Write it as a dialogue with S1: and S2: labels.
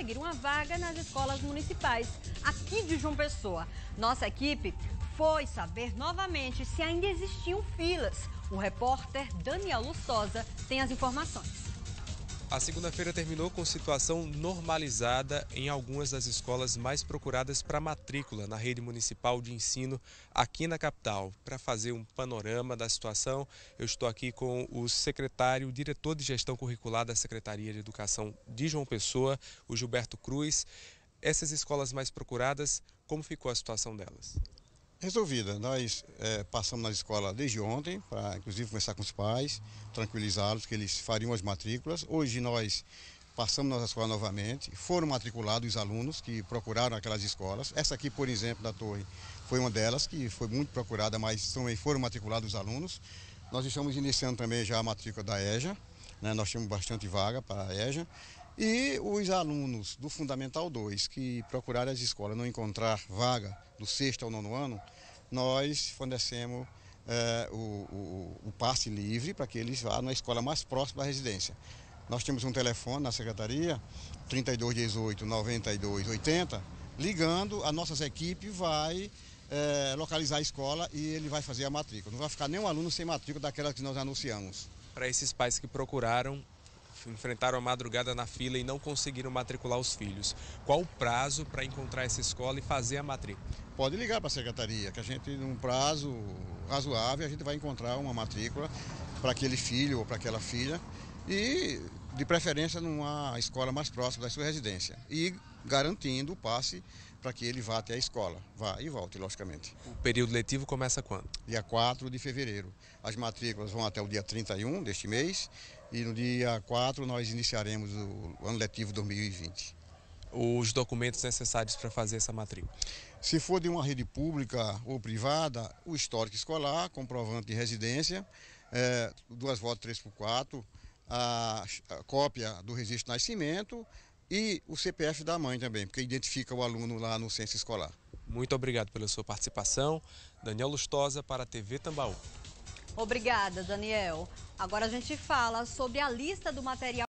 S1: conseguir uma vaga nas escolas municipais aqui de João Pessoa. Nossa equipe foi saber novamente se ainda existiam filas. O repórter Daniel Lustosa tem as informações.
S2: A segunda-feira terminou com situação normalizada em algumas das escolas mais procuradas para matrícula na rede municipal de ensino aqui na capital. Para fazer um panorama da situação, eu estou aqui com o secretário, o diretor de gestão curricular da Secretaria de Educação de João Pessoa, o Gilberto Cruz. Essas escolas mais procuradas, como ficou a situação delas?
S1: resolvida. Nós é, passamos na escola desde ontem, para inclusive conversar com os pais, tranquilizá-los que eles fariam as matrículas. Hoje nós passamos na escola novamente, foram matriculados os alunos que procuraram aquelas escolas. Essa aqui, por exemplo, da torre, foi uma delas que foi muito procurada, mas também foram matriculados os alunos. Nós estamos iniciando também já a matrícula da EJA, né? nós temos bastante vaga para a EJA. E os alunos do Fundamental 2 que procuraram as escolas não encontrar vaga do sexto ao nono ano, nós fornecemos eh, o, o, o, passe livre para que eles vá na escola mais próxima da residência. Nós temos um telefone na secretaria, 3218 9280, ligando, as nossas equipes vai eh, localizar a escola e ele vai fazer a matrícula. Não vai ficar nenhum aluno sem matrícula daquela que nós anunciamos.
S2: Para esses pais que
S1: procuraram,
S2: enfrentaram a madrugada na fila e não conseguiram matricular os filhos. Qual o prazo para encontrar essa escola e fazer a matrícula? Pode ligar
S1: para a secretaria, que a gente, num prazo razoável, a gente vai encontrar uma matrícula para aquele filho ou para aquela filha e, de preferência, numa escola mais próxima da sua residência. E garantindo o passe para que ele vá até a escola. Vá e volte, logicamente. O período letivo começa quando? Dia 4 de fevereiro. As matrículas vão até o dia 31 deste mês e no dia 4 nós iniciaremos o ano letivo 2020. Os documentos necessários para fazer essa matrícula? Se for de uma rede pública ou privada, o histórico escolar, comprovante de residência, é, duas votos 3 por 4, a, a cópia do registro de nascimento e o CPF da mãe também, porque identifica o aluno lá no censo escolar. Muito obrigado pela
S2: sua participação. Daniel Lustosa para a TV Tambaú.
S1: Obrigada, Daniel. Agora a gente fala sobre a lista do material.